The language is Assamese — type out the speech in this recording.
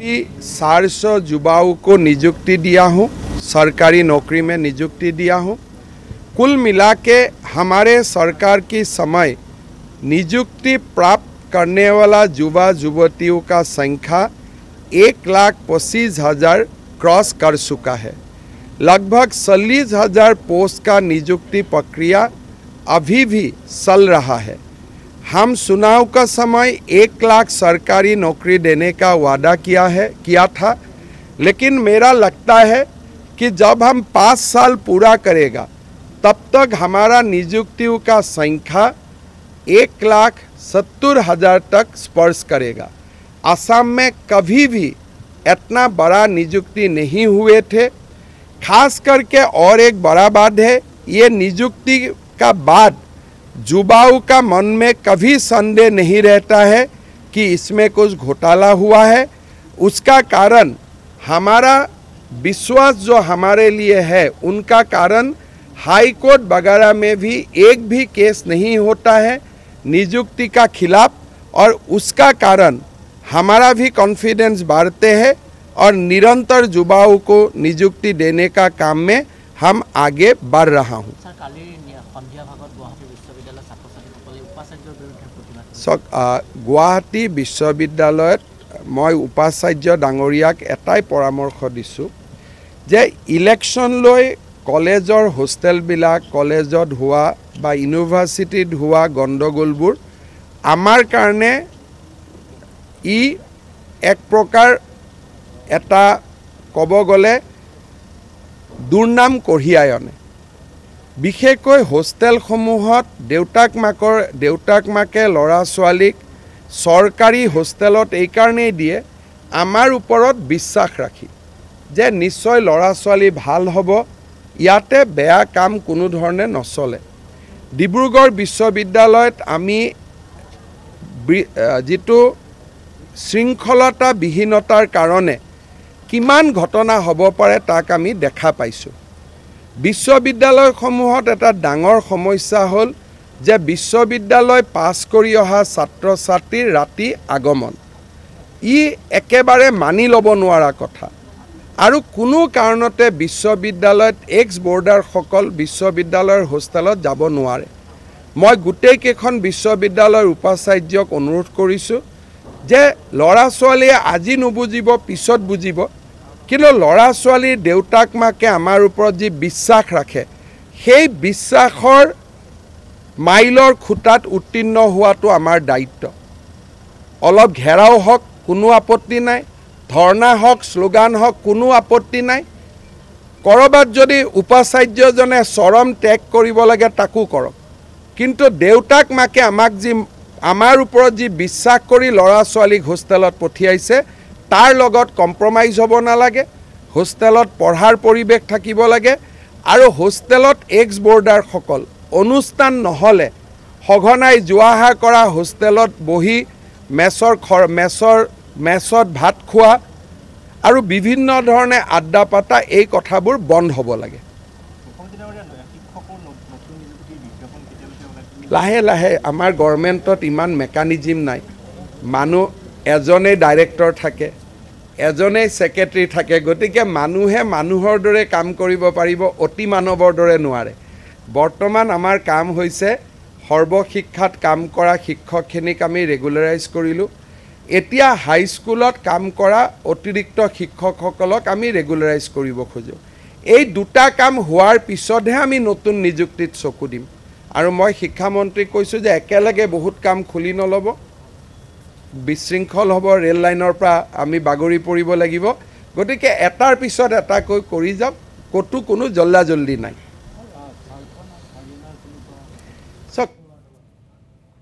चार सौ युवाओं को निजुक्ति दिया हूँ सरकारी नौकरी में निजुक्ति दिया हूँ कुल मिला के हमारे सरकार की समय निजुक्ति प्राप्त करने वाला युवा युवतियों का संख्या एक लाख पच्चीस हजार क्रॉस कर चुका है लगभग चालीस हजार पोस्ट का निजुक्ति प्रक्रिया अभी भी चल रहा है हम चुनाव का समय एक लाख सरकारी नौकरी देने का वादा किया है किया था लेकिन मेरा लगता है कि जब हम पाँच साल पूरा करेगा तब तक हमारा नियुक्तियों का संख्या एक लाख सत्तर हजार तक स्पर्श करेगा असम में कभी भी इतना बड़ा नियुक्ति नहीं हुए थे खास करके और एक बड़ा बात है ये नियुक्ति का बाद जुबाऊ का मन में कभी संदेह नहीं रहता है कि इसमें कुछ घोटाला हुआ है उसका कारण हमारा विश्वास जो हमारे लिए है उनका कारण हाई कोर्ट वगैरह में भी एक भी केस नहीं होता है नियुक्ति का खिलाफ और उसका कारण हमारा भी कॉन्फिडेंस बढ़ते हैं और निरंतर युवाओं को नियुक्ति देने का काम में हम आगे बढ़ रहा हूँ চক গুৱাহাটী বিশ্ববিদ্যালয়ত মই উপাচাৰ্য ডাঙৰীয়াক এটাই পৰামৰ্শ দিছোঁ যে ইলেকশ্যন লৈ কলেজৰ হোষ্টেলবিলাক কলেজত হোৱা বা ইউনিভাৰ্চিটিত হোৱা গণ্ডগোলবোৰ আমাৰ কাৰণে ই এক প্ৰকাৰ এটা ক'ব গ'লে দুৰ্নাম কঢ়িয়াই অনে বিশেষকৈ হোষ্টেলসমূহত দেউতাক মাকৰ দেউতাক মাকে ল'ৰা ছোৱালীক চৰকাৰী হোষ্টেলত এইকাৰণেই দিয়ে আমাৰ ওপৰত বিশ্বাস ৰাখি যে নিশ্চয় ল'ৰা ছোৱালী ভাল হ'ব ইয়াতে বেয়া কাম কোনো ধৰণে নচলে ডিব্ৰুগড় বিশ্ববিদ্যালয়ত আমি যিটো শৃংখলতাবিহীনতাৰ কাৰণে কিমান ঘটনা হ'ব পাৰে তাক আমি দেখা পাইছোঁ বিশ্ববিদ্যালয়সমূহত এটা ডাঙৰ সমস্যা হ'ল যে বিশ্ববিদ্যালয় পাছ কৰি অহা ছাত্ৰ ছাত্ৰীৰ ৰাতি আগমন ই একেবাৰে মানি ল'ব নোৱাৰা কথা আৰু কোনো কাৰণতে বিশ্ববিদ্যালয়ত এক্স বৰ্ডাৰসকল বিশ্ববিদ্যালয়ৰ হোষ্টেলত যাব নোৱাৰে মই গোটেইকেইখন বিশ্ববিদ্যালয়ৰ উপাচাৰ্যক অনুৰোধ কৰিছোঁ যে ল'ৰা ছোৱালীয়ে আজি নুবুজিব পিছত বুজিব কিন্তু ল'ৰা ছোৱালীৰ দেউতাক মাকে আমাৰ ওপৰত যি বিশ্বাস ৰাখে সেই বিশ্বাসৰ মাইলৰ খুটাত উত্তীৰ্ণ হোৱাটো আমাৰ দায়িত্ব অলপ ঘেৰাও হওক কোনো আপত্তি নাই ধৰ্ণা হওক শ্লোগান হওক কোনো আপত্তি নাই ক'ৰবাত যদি উপাচাৰ্যজনে চৰম ত্যাগ কৰিব লাগে তাকো কৰক কিন্তু দেউতাক মাকে আমাক যি আমাৰ ওপৰত যি বিশ্বাস কৰি ল'ৰা ছোৱালীক হোষ্টেলত পঠিয়াইছে তার লগত কম্প্রোমাইজ হব নালাগে হোস্টেলত পড়ার পরিবেশ থাকিব লাগে আর হোস্টেলত এক্স বোর্ডার সকল অনুষ্ঠান নহলে সঘনাই যাওয়া করা হোস্টেলত বহি মেসর মেসর মেসত ভাত খোৱা আৰু বিভিন্ন ধৰনেৰ আড্ডা পাতা এই কথাবোৰ বন্ধ হব লাগে লাহে লাহে আমাৰ গভৰ্নমেন্টত ইমান মেকানিজিম নাই মানুহ এজনে ডাইৰেক্টৰ থাকে এজনে ছেক্ৰেটেৰী থাকে গতিকে মানুহে মানুহৰ দৰে কাম কৰিব পাৰিব অতি মানৱৰ দৰে নোৱাৰে বৰ্তমান আমাৰ কাম হৈছে সৰ্বশিক্ষাত কাম কৰা শিক্ষকখিনিক আমি ৰেগুলাৰাইজ কৰিলোঁ এতিয়া হাইস্কুলত কাম কৰা অতিৰিক্ত শিক্ষকসকলক আমি ৰেগুলাৰাইজ কৰিব খোজোঁ এই দুটা কাম হোৱাৰ পিছতহে আমি নতুন নিযুক্তিত চকু দিম আৰু মই শিক্ষামন্ত্ৰীক কৈছোঁ যে একেলগে বহুত কাম খুলি নল'ব বিশৃংখল হ'ব ৰে'ল লাইনৰ পৰা আমি বাগৰি পৰিব লাগিব গতিকে এটাৰ পিছত এটাকৈ কৰি যাওক ক'তো কোনো জল্লা জল্দি নাই